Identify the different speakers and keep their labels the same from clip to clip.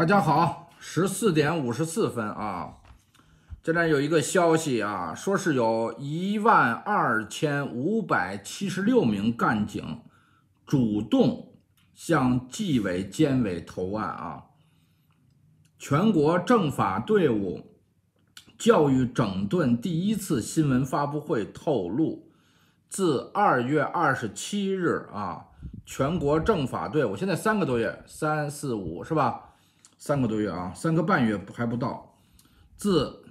Speaker 1: 大家好，十四点五十四分啊，这里有一个消息啊，说是有一万二千五百七十六名干警主动向纪委监委投案啊。全国政法队伍教育整顿第一次新闻发布会透露，自二月二十七日啊，全国政法队伍现在三个多月，三四五是吧？三个多月啊，三个半月还不到。自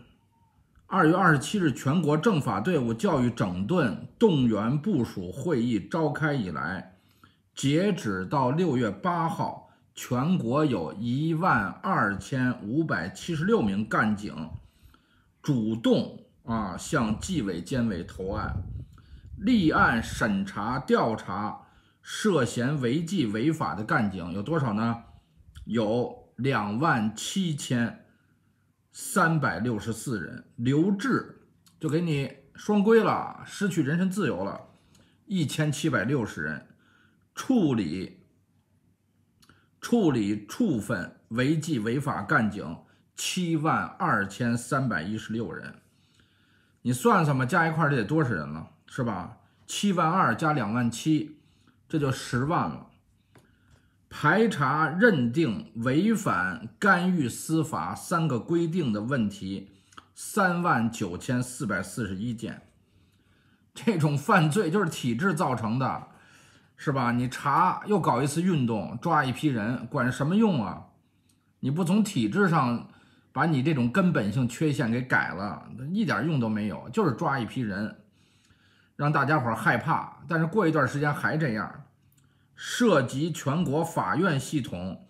Speaker 1: 二月二十七日全国政法队伍教育整顿动员部署会议召开以来，截止到六月八号，全国有一万二千五百七十六名干警主动啊向纪委监委投案，立案审查调查涉嫌违纪违法的干警有多少呢？有。两万七千三百六十四人留置，就给你双规了，失去人身自由了；一千七百六十人处理、处理处分违纪违法干警七万二千三百一十六人，你算算吧，加一块儿得多少人了，是吧？七万二加两万七，这就十万了。排查认定违反干预司法三个规定的问题三万九千四百四十一件，这种犯罪就是体制造成的，是吧？你查又搞一次运动，抓一批人，管什么用啊？你不从体制上把你这种根本性缺陷给改了，一点用都没有，就是抓一批人，让大家伙害怕，但是过一段时间还这样。涉及全国法院系统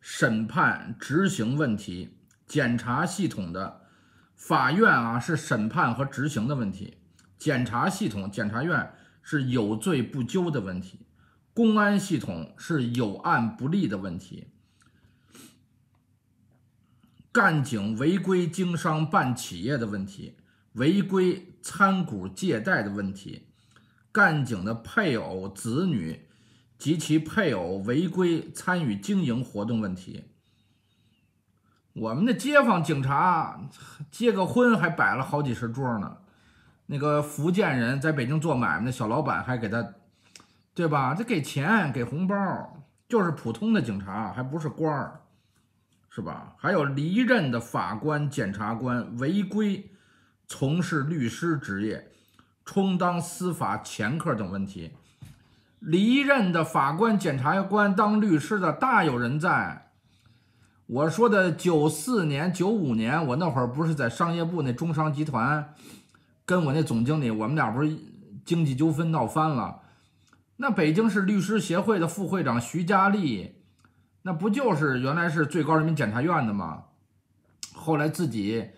Speaker 1: 审判执行问题、检察系统的法院啊，是审判和执行的问题；检察系统、检察院是有罪不究的问题；公安系统是有案不立的问题；干警违规经商办企业的问题、违规参股借贷的问题，干警的配偶、子女。及其配偶违规参与经营活动问题。我们的街坊警察结个婚还摆了好几十桌呢，那个福建人在北京做买卖的小老板还给他，对吧？这给钱给红包，就是普通的警察，还不是官儿，是吧？还有离任的法官、检察官违规从事律师职业，充当司法掮客等问题。离任的法官、检察官当律师的大有人在。我说的九四年、九五年，我那会儿不是在商业部那中商集团，跟我那总经理，我们俩不是经济纠纷闹翻了。那北京市律师协会的副会长徐佳丽，那不就是原来是最高人民检察院的吗？后来自己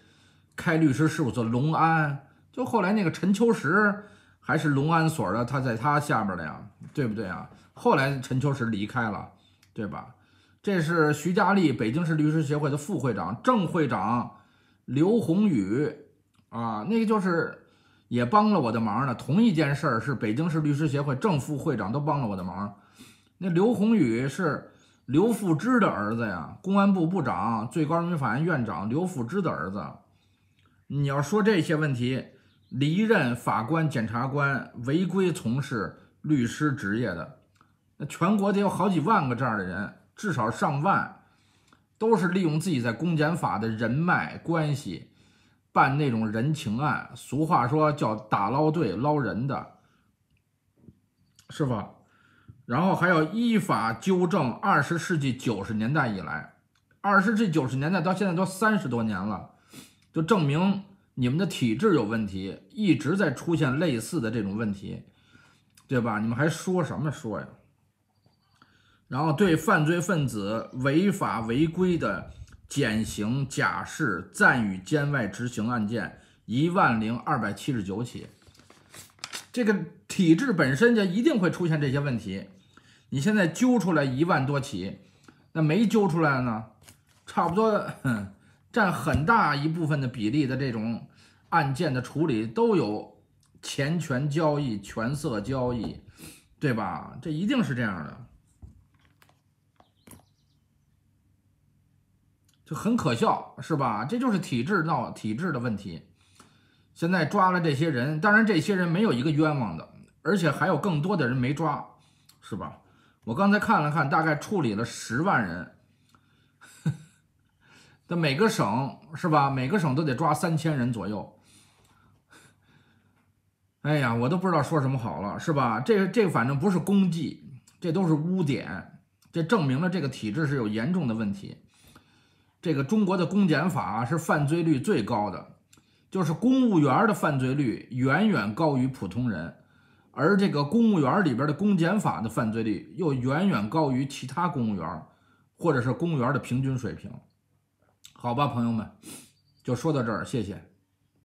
Speaker 1: 开律师事务所隆安，就后来那个陈秋实。还是龙安所的，他在他下边的呀，对不对啊？后来陈秋实离开了，对吧？这是徐佳丽，北京市律师协会的副会长，郑会长，刘宏宇，啊，那个就是也帮了我的忙呢。同一件事儿，是北京市律师协会正副会长都帮了我的忙。那刘宏宇是刘富之的儿子呀，公安部部长、最高人民法院院长刘富之的儿子。你要说这些问题。离任法官、检察官违规从事律师职业的，那全国得有好几万个这样的人，至少上万，都是利用自己在公检法的人脉关系，办那种人情案。俗话说叫“打捞队捞人”的，是吧？然后还要依法纠正二十世纪九十年代以来，二十世纪九十年代到现在都三十多年了，就证明。你们的体质有问题，一直在出现类似的这种问题，对吧？你们还说什么说呀？然后对犯罪分子违法违规的减刑、假释、暂予监外执行案件一万零二百七十九起，这个体制本身就一定会出现这些问题。你现在揪出来一万多起，那没揪出来呢，差不多。占很大一部分的比例的这种案件的处理都有钱权交易、权色交易，对吧？这一定是这样的，就很可笑，是吧？这就是体制闹体制的问题。现在抓了这些人，当然这些人没有一个冤枉的，而且还有更多的人没抓，是吧？我刚才看了看，大概处理了十万人。但每个省是吧？每个省都得抓三千人左右。哎呀，我都不知道说什么好了，是吧？这这反正不是功绩，这都是污点，这证明了这个体制是有严重的问题。这个中国的公检法是犯罪率最高的，就是公务员的犯罪率远远高于普通人，而这个公务员里边的公检法的犯罪率又远远高于其他公务员，或者是公务员的平均水平。好吧，朋友们，就说到这儿，谢谢。